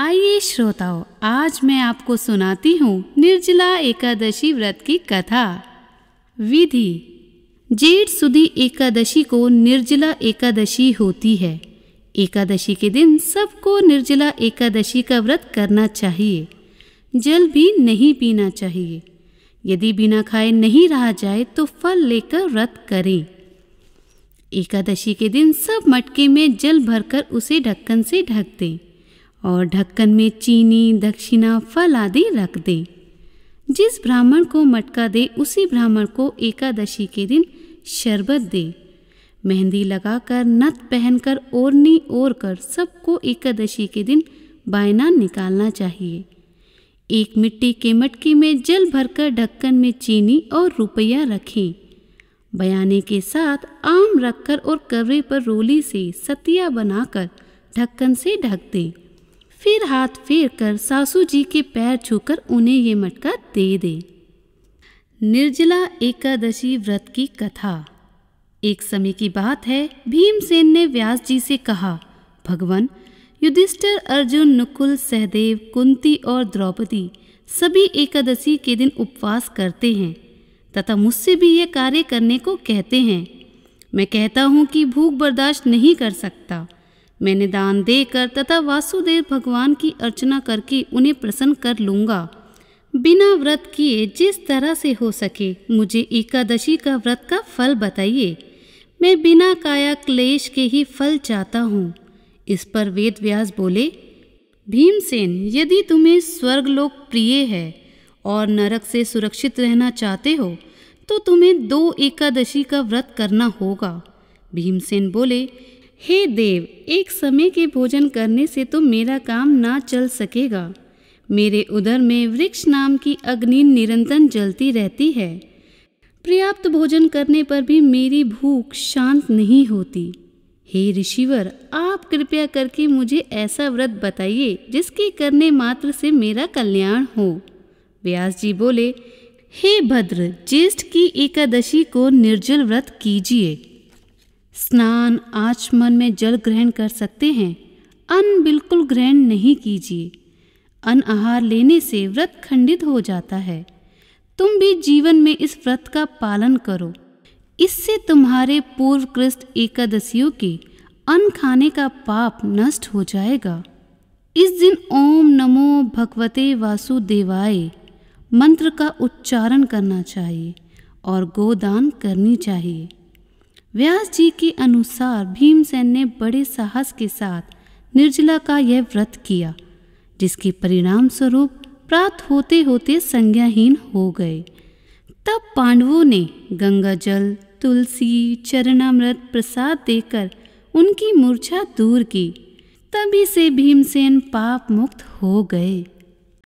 आइए श्रोताओं आज मैं आपको सुनाती हूँ निर्जला एकादशी व्रत की कथा विधि जेठ सुदी एकादशी को निर्जला एकादशी होती है एकादशी के दिन सबको निर्जला एकादशी का व्रत करना चाहिए जल भी नहीं पीना चाहिए यदि बिना खाए नहीं रहा जाए तो फल लेकर व्रत करें एकादशी के दिन सब मटके में जल भरकर उसे ढक्कन से ढक दें और ढक्कन में चीनी दक्षिणा फल आदि रख दे जिस ब्राह्मण को मटका दे उसी ब्राह्मण को एकादशी के दिन शरबत दे मेहंदी लगाकर नत पहनकर ओरनी ओर कर सबको एकादशी के दिन बायना निकालना चाहिए एक मिट्टी के मटके में जल भरकर ढक्कन में चीनी और रुपया रखें बयाने के साथ आम रखकर और कवरे पर रोली से सतिया बनाकर ढक्कन से ढक दें फिर हाथ फेर कर सासू जी के पैर छूकर उन्हें ये मटका दे दे निर्जला एकादशी व्रत की कथा एक समय की बात है भीमसेन ने व्यास जी से कहा भगवान युधिष्ठिर अर्जुन नकुल सहदेव कुंती और द्रौपदी सभी एकादशी के दिन उपवास करते हैं तथा मुझसे भी ये कार्य करने को कहते हैं मैं कहता हूँ कि भूख बर्दाश्त नहीं कर सकता मैंने दान देकर तथा वासुदेव भगवान की अर्चना करके उन्हें प्रसन्न कर लूँगा बिना व्रत किए जिस तरह से हो सके मुझे एकादशी का व्रत का फल बताइए मैं बिना काया क्लेश के ही फल चाहता हूँ इस पर वेद व्यास बोले भीमसेन यदि तुम्हें स्वर्गलोक प्रिय है और नरक से सुरक्षित रहना चाहते हो तो तुम्हें दो एकादशी का व्रत करना होगा भीमसेन बोले हे देव एक समय के भोजन करने से तो मेरा काम ना चल सकेगा मेरे उदर में वृक्ष नाम की अग्नि निरंतर जलती रहती है पर्याप्त भोजन करने पर भी मेरी भूख शांत नहीं होती हे ऋषिवर आप कृपया करके मुझे ऐसा व्रत बताइए जिसके करने मात्र से मेरा कल्याण हो व्यास जी बोले हे भद्र ज्येष्ठ की एकादशी को निर्जल व्रत कीजिए स्नान आचमन में जल ग्रहण कर सकते हैं अन्न बिल्कुल ग्रहण नहीं कीजिए अन्न आहार लेने से व्रत खंडित हो जाता है तुम भी जीवन में इस व्रत का पालन करो इससे तुम्हारे पूर्व कृष्ट एकादशियों के अन्न खाने का पाप नष्ट हो जाएगा इस दिन ओम नमो भगवते वासुदेवाय मंत्र का उच्चारण करना चाहिए और गोदान करनी चाहिए व्यास जी के अनुसार भीमसेन ने बड़े साहस के साथ निर्जला का यह व्रत किया जिसके परिणाम स्वरूप प्रात होते होते संज्ञाहीन हो गए तब पांडवों ने गंगा जल तुलसी चरणामृत प्रसाद देकर उनकी मूर्छा दूर की तभी से भीमसेन पाप मुक्त हो गए